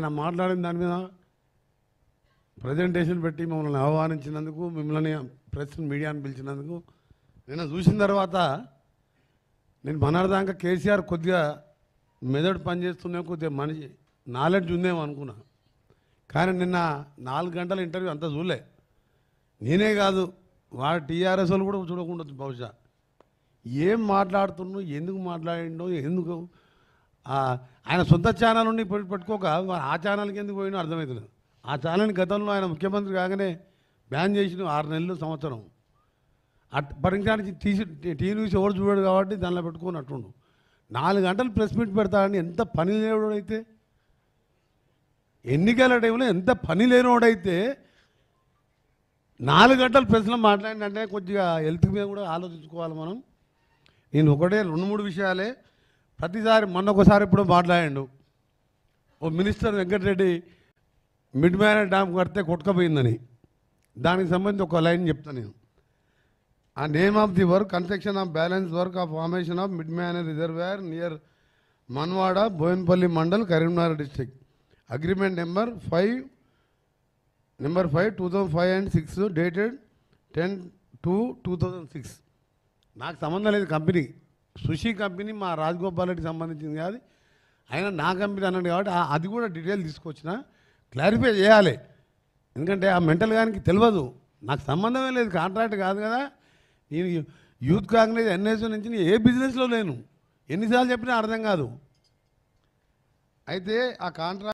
ఆయన మాట్లాడిన దాని మీద ప్రజెంటేషన్ పెట్టి మిమ్మల్ని ఆహ్వానించినందుకు మిమ్మల్ని ప్రెస్ మీడియాను పిలిచినందుకు నిన్న చూసిన తర్వాత నేను మనర్దాంక కేసీఆర్ కొద్దిగా మెదడు పనిచేస్తుందే కొద్దిగా మనిషి నాలెడ్జ్ ఉందేమో అనుకున్నా కానీ నిన్న నాలుగు గంటల ఇంటర్వ్యూ అంతా చూడలే నేనే కాదు వాడు టీఆర్ఎస్ వాళ్ళు కూడా చూడకుండా బహుశా ఏం మాట్లాడుతున్నావు ఎందుకు మాట్లాడిండో ఎందుకు ఆయన సొంత ఛానల్ నుండి పెట్టుకోక ఆ ఛానల్కి ఎందుకు పోయినా అర్థమవుతుంది ఆ ఛానల్ని గతంలో ఆయన ముఖ్యమంత్రి కాగానే బ్యాన్ చేసిన ఆరు నెలలు సంవత్సరం అట్ పరిగణానికి తీసి టీవీ ఎవరు చూడాడు కాబట్టి దానిలో పెట్టుకొని అట్టుండు నాలుగు గంటలు ప్రెస్ మీట్ పెడతాడని ఎంత పని లేనివాడైతే ఎన్నికల టైంలో ఎంత పని లేనివాడైతే నాలుగు గంటలు ప్రెస్లో మాట్లాడినంటే కొద్దిగా హెల్త్ మీద కూడా ఆలోచించుకోవాలి మనం నేను ఒకటే రెండు మూడు విషయాలే ప్రతిసారి మొన్నొకసారి ఇప్పుడు మాట్లాడాడు ఓ minister Venkatareddy mid Manair dam కడితే కొట్టుకపోయిందని దానికి సంబంధించి ఒక లైన్ చెప్తాను నేను ఆ name of the work construction of balance work of formation of mid Manair reservoir near Manwada Boinpalli mandal Karimnagar district agreement number five number five two thousand five and six dated ten two two thousand six నాకు సంబంధం లేదు company Sushee company మా రాజగోపాల్ రెడ్డికి సంబంధించింది కాదు ఆయన నా company అన్నాడు కాబట్టి అది కూడా డీటెయిల్ తీసుకొచ్చిన క్లారిఫై చేయాలి ఎందుకంటే ఆ మెంటల్ గానికి తెలియదు నాకు సంబంధమే లేదు కాంట్రాక్ట్ కాదు కదా నేను యూత్ కాంగ్రెస్ ఎన్ఎస్ఓ నుంచి నేను ఏ బిజినెస్లో లేను ఎన్నిసార్లు చెప్పినా అర్థం కాదు అయితే ఆ కాంట్రాక్ట్